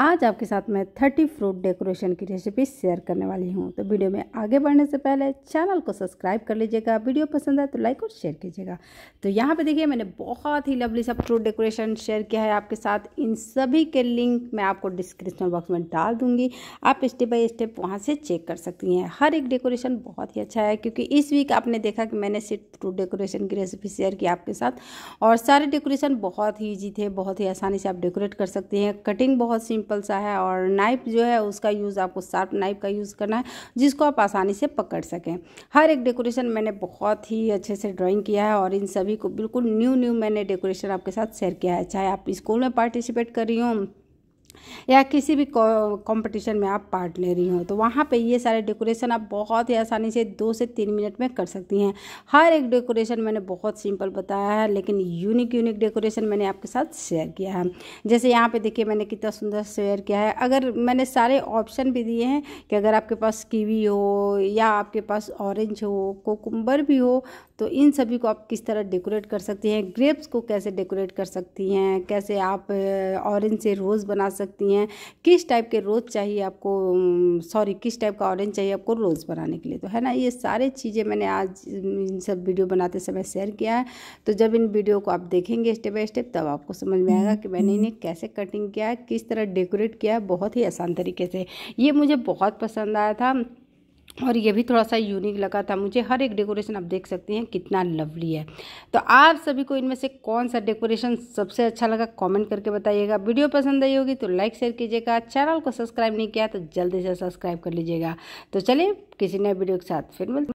आज आपके साथ मैं थर्टी फ्रूट डेकोरेशन की रेसिपी शेयर करने वाली हूँ तो वीडियो में आगे बढ़ने से पहले चैनल को सब्सक्राइब कर लीजिएगा वीडियो पसंद आए तो लाइक और शेयर कीजिएगा तो यहाँ पे देखिए मैंने बहुत ही लवली सब फ्रूट डेकोरेशन शेयर किया है आपके साथ इन सभी के लिंक मैं आपको डिस्क्रिप्शन बॉक्स में डाल दूँगी आप स्टेप बाई स्टेप वहाँ से चेक कर सकती हैं हर एक डेकोरेशन बहुत ही अच्छा है क्योंकि इस वीक आपने देखा कि मैंने सिर्फ फ्रूट डेकोरेशन की रेसिपी शेयर की आपके साथ और सारे डेकोरेशन बहुत ही ईजी थे बहुत ही आसानी से आप डेकोरेट कर सकते हैं कटिंग बहुत सिंपल सिंपल सा है और नाइफ जो है उसका यूज़ आपको शार्प नाइफ का यूज़ करना है जिसको आप आसानी से पकड़ सकें हर एक डेकोरेशन मैंने बहुत ही अच्छे से ड्राइंग किया है और इन सभी को बिल्कुल न्यू न्यू मैंने डेकोरेशन आपके साथ शेयर किया है चाहे आप स्कूल में पार्टिसिपेट कर रही हूँ या किसी भी कंपटीशन में आप पार्ट ले रही हो तो वहाँ पे ये सारे डेकोरेशन आप बहुत ही आसानी से दो से तीन मिनट में कर सकती हैं हर एक डेकोरेशन मैंने बहुत सिंपल बताया है लेकिन यूनिक यूनिक डेकोरेशन मैंने आपके साथ शेयर किया है जैसे यहाँ पे देखिए मैंने कितना सुंदर शेयर किया है अगर मैंने सारे ऑप्शन भी दिए हैं कि अगर आपके पास कीवी हो या आपके पास ऑरेंज हो कोकुम्बर भी हो तो इन सभी को आप किस तरह डेकोरेट कर सकती हैं ग्रेप्स को कैसे डेकोरेट कर सकती हैं कैसे आप ऑरेंज से रोज़ बना सकती हैं किस टाइप के रोज़ चाहिए आपको सॉरी किस टाइप का ऑरेंज चाहिए आपको रोज़ बनाने के लिए तो है ना ये सारे चीज़ें मैंने आज इन सब वीडियो बनाते समय शेयर किया है तो जब इन वीडियो को आप देखेंगे स्टेप बाय स्टेप तब आपको समझ में आएगा कि हम्म, मैंने हम्म। इन्हें कैसे कटिंग किया है किस तरह डेकोरेट किया है बहुत ही आसान तरीके से ये मुझे बहुत पसंद आया था और ये भी थोड़ा सा यूनिक लगा था मुझे हर एक डेकोरेशन आप देख सकते हैं कितना लवली है तो आप सभी को इनमें से कौन सा डेकोरेशन सबसे अच्छा लगा कमेंट करके बताइएगा वीडियो पसंद आई होगी तो लाइक शेयर कीजिएगा चैनल को सब्सक्राइब नहीं किया तो जल्दी से सब्सक्राइब कर लीजिएगा तो चलिए किसी नए वीडियो के साथ फिर मिलते